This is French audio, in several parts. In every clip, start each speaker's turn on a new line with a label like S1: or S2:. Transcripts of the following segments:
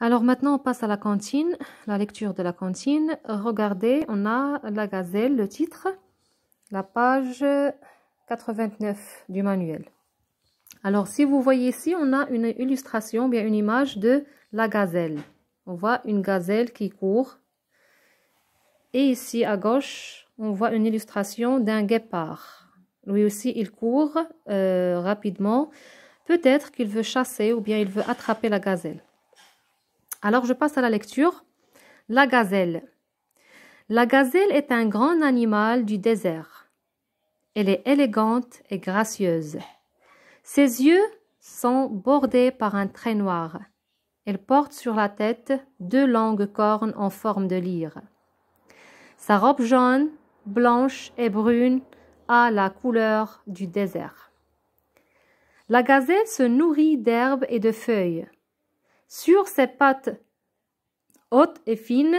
S1: Alors maintenant, on passe à la cantine, la lecture de la cantine. Regardez, on a la gazelle, le titre, la page 89 du manuel. Alors, si vous voyez ici, on a une illustration, bien une image de la gazelle. On voit une gazelle qui court. Et ici, à gauche, on voit une illustration d'un guépard. Lui aussi, il court euh, rapidement. Peut-être qu'il veut chasser ou bien il veut attraper la gazelle. Alors je passe à la lecture. La gazelle. La gazelle est un grand animal du désert. Elle est élégante et gracieuse. Ses yeux sont bordés par un trait noir. Elle porte sur la tête deux longues cornes en forme de lyre. Sa robe jaune, blanche et brune a la couleur du désert. La gazelle se nourrit d'herbes et de feuilles. Sur ses pattes hautes et fines,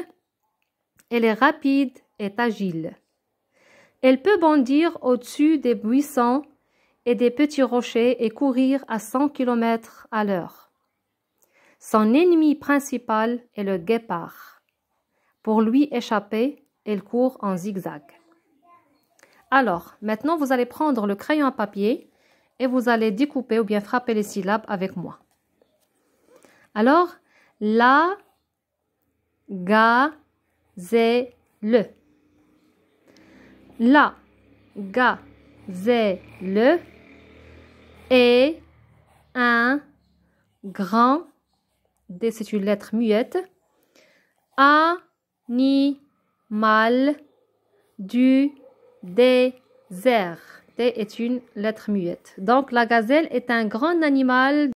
S1: elle est rapide et agile. Elle peut bondir au-dessus des buissons et des petits rochers et courir à 100 km à l'heure. Son ennemi principal est le guépard. Pour lui échapper, elle court en zigzag. Alors, maintenant, vous allez prendre le crayon à papier et vous allez découper ou bien frapper les syllabes avec moi. Alors, la gazelle. La gazelle est un grand, c'est une lettre muette, animal du désert. D est une lettre muette. Donc la gazelle est un grand animal.